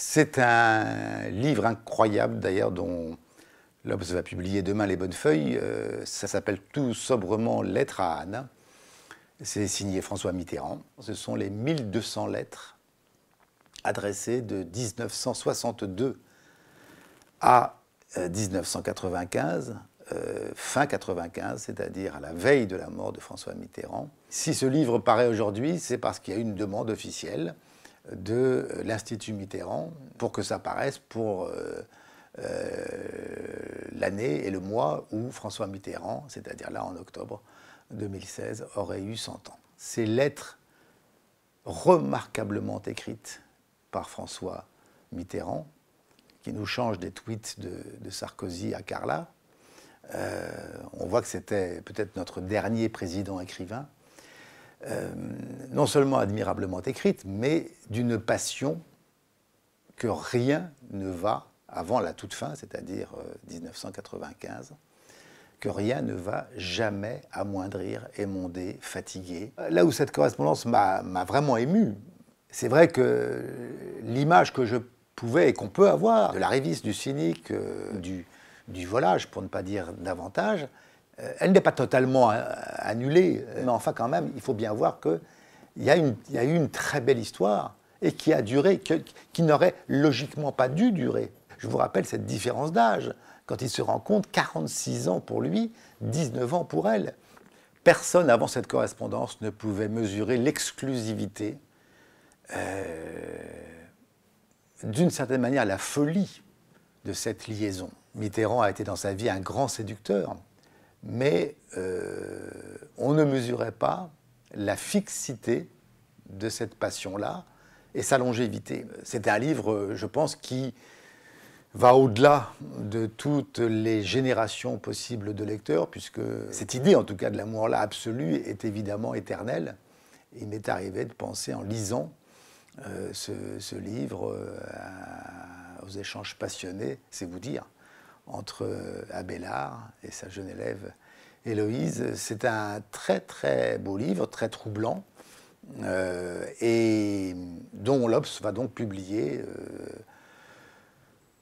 C'est un livre incroyable d'ailleurs dont l'Obs va publier demain Les Bonnes Feuilles. Euh, ça s'appelle tout sobrement Lettres à Anne. C'est signé François Mitterrand. Ce sont les 1200 lettres adressées de 1962 à 1995, euh, euh, fin 95, c'est-à-dire à la veille de la mort de François Mitterrand. Si ce livre paraît aujourd'hui, c'est parce qu'il y a une demande officielle de l'Institut Mitterrand pour que ça paraisse pour euh, euh, l'année et le mois où François Mitterrand, c'est-à-dire là en octobre 2016, aurait eu 100 ans. Ces lettres remarquablement écrites par François Mitterrand, qui nous change des tweets de, Sarkozy à Carla, euh, on voit que c'était peut-être notre dernier président écrivain, euh, non seulement admirablement écrite, mais d'une passion que rien ne va avant la toute fin, c'est-à-dire 1995, euh, que rien ne va jamais amoindrir, émonder, fatiguer. Là où cette correspondance m'a vraiment ému, c'est vrai que l'image que je pouvais et qu'on peut avoir de la riviste, du cynique, euh, du volage, pour ne pas dire davantage, euh, elle n'est pas totalement euh, annulée, euh, mais enfin quand même, il faut bien voir qu'il y, a eu une très belle histoire et qui a duré, qui n'aurait logiquement pas dû durer. Je vous rappelle cette différence d'âge. Quand il se rend rencontrent, 46 ans pour lui, 19 ans pour elle. Personne avant cette correspondance ne pouvait mesurer l'exclusivité, d'une certaine manière la folie de cette liaison. Mitterrand a été dans sa vie un grand séducteur mais euh, on ne mesurait pas la fixité de cette passion-là et sa longévité. C'est un livre, je pense, qui va au-delà de toutes les générations possibles de lecteurs, puisque cette idée, en tout cas, de l'amour-là absolu est évidemment éternelle. Il m'est arrivé de penser, en lisant euh, ce, livre, euh, aux échanges passionnés, c'est vous dire entre euh, Abélard et sa jeune élève Héloïse. C'est un très très beau livre, très troublant, euh, et dont l'Obs va donc publier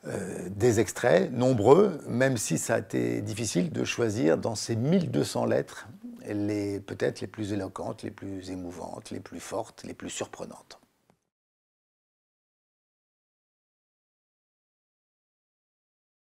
euh, des extraits, nombreux, même si ça a été difficile de choisir dans ces 1200 lettres les peut-être les plus éloquentes, les plus émouvantes, les plus fortes, les plus surprenantes.